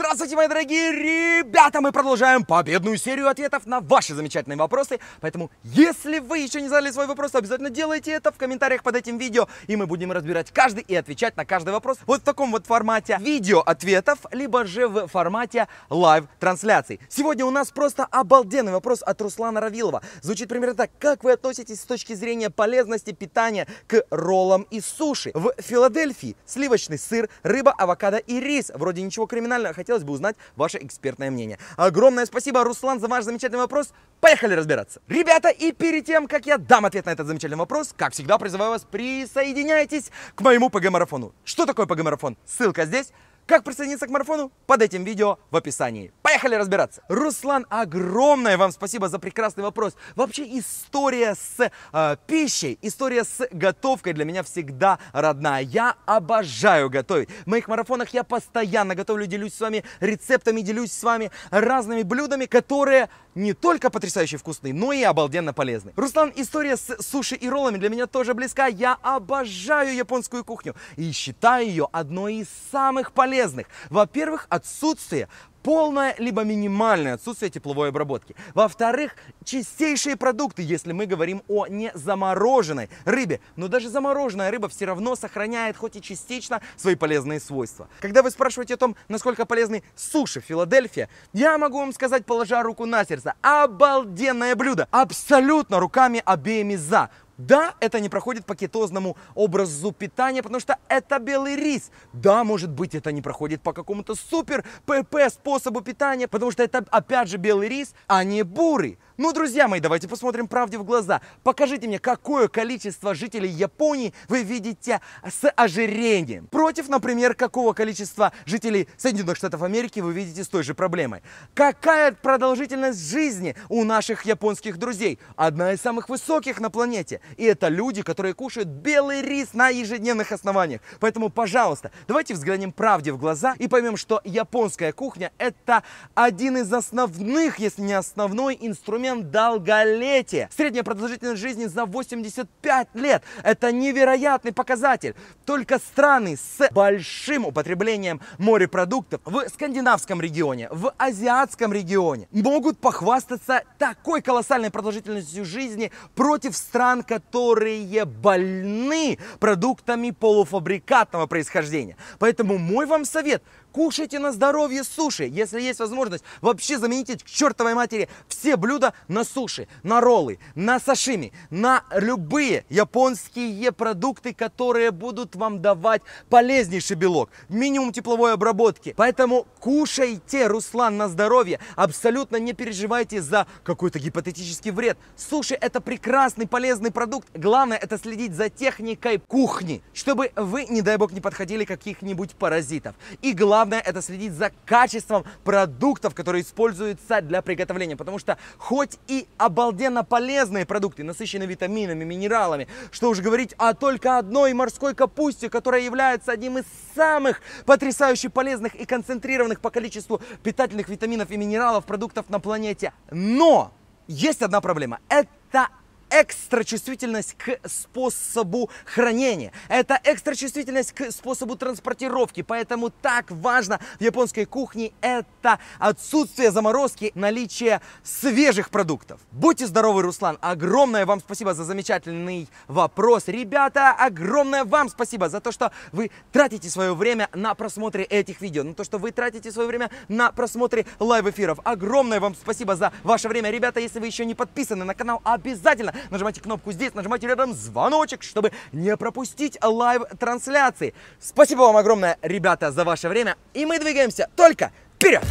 Здравствуйте, мои дорогие ребята! Мы продолжаем победную серию ответов на ваши замечательные вопросы. Поэтому, если вы еще не задали свой вопрос, обязательно делайте это в комментариях под этим видео. И мы будем разбирать каждый и отвечать на каждый вопрос вот в таком вот формате видео-ответов, либо же в формате лайв-трансляций. Сегодня у нас просто обалденный вопрос от Руслана Равилова. Звучит примерно так. Как вы относитесь с точки зрения полезности питания к роллам и суши? В Филадельфии сливочный сыр, рыба, авокадо и рис. Вроде ничего криминального, хотя хотелось бы узнать ваше экспертное мнение. Огромное спасибо, Руслан, за ваш замечательный вопрос. Поехали разбираться. Ребята, и перед тем, как я дам ответ на этот замечательный вопрос, как всегда призываю вас, присоединяйтесь к моему ПГ-марафону. Что такое ПГ-марафон? Ссылка здесь. Как присоединиться к марафону? Под этим видео в описании. Поехали разбираться! Руслан, огромное вам спасибо за прекрасный вопрос. Вообще история с э, пищей, история с готовкой для меня всегда родная. Я обожаю готовить. В моих марафонах я постоянно готовлю, делюсь с вами рецептами, делюсь с вами разными блюдами, которые не только потрясающе вкусный, но и обалденно полезный. Руслан, история с суши и роллами для меня тоже близка. Я обожаю японскую кухню и считаю ее одной из самых полезных. Во-первых, отсутствие полное либо минимальное отсутствие тепловой обработки. Во-вторых, чистейшие продукты, если мы говорим о незамороженной рыбе. Но даже замороженная рыба все равно сохраняет хоть и частично свои полезные свойства. Когда вы спрашиваете о том, насколько полезны суши Филадельфия, я могу вам сказать, положа руку на сердце, обалденное блюдо, абсолютно руками обеими за. Да, это не проходит по кетозному образу питания, потому что это белый рис. Да, может быть, это не проходит по какому-то супер ПП способу питания, потому что это, опять же, белый рис, а не бурый. Ну, друзья мои, давайте посмотрим правде в глаза. Покажите мне, какое количество жителей Японии вы видите с ожирением. Против, например, какого количества жителей Соединенных Штатов Америки вы видите с той же проблемой. Какая продолжительность жизни у наших японских друзей? Одна из самых высоких на планете. И это люди, которые кушают белый рис на ежедневных основаниях. Поэтому, пожалуйста, давайте взглянем правде в глаза и поймем, что японская кухня – это один из основных, если не основной инструмент, феномен долголетия. Средняя продолжительность жизни за 85 лет. Это невероятный показатель. Только страны с большим употреблением морепродуктов в скандинавском регионе, в азиатском регионе могут похвастаться такой колоссальной продолжительностью жизни против стран, которые больны продуктами полуфабрикатного происхождения. Поэтому мой вам совет – Кушайте на здоровье суши, если есть возможность. Вообще замените к чертовой матери все блюда на суши, на роллы, на сашими, на любые японские продукты, которые будут вам давать полезнейший белок, минимум тепловой обработки. Поэтому кушайте, Руслан, на здоровье. Абсолютно не переживайте за какой-то гипотетический вред. Суши это прекрасный полезный продукт. Главное это следить за техникой кухни, чтобы вы, не дай бог, не подходили каких-нибудь паразитов. И главное главное это следить за качеством продуктов, которые используются для приготовления. Потому что хоть и обалденно полезные продукты, насыщенные витаминами, минералами, что уж говорить о только одной морской капусте, которая является одним из самых потрясающе полезных и концентрированных по количеству питательных витаминов и минералов продуктов на планете. Но есть одна проблема. Это экстрачувствительность к способу хранения, это экстрачувствительность к способу транспортировки, поэтому так важно в японской кухне это отсутствие заморозки, наличие свежих продуктов. Будьте здоровы, Руслан, огромное вам спасибо за замечательный вопрос. Ребята, огромное вам спасибо за то, что вы тратите свое время на просмотре этих видео, на то, что вы тратите свое время на просмотре лайв-эфиров. Огромное вам спасибо за ваше время. Ребята, если вы еще не подписаны на канал, обязательно нажимайте кнопку здесь, нажимайте рядом звоночек, чтобы не пропустить лайв-трансляции. Спасибо вам огромное, ребята, за ваше время, и мы двигаемся только вперед!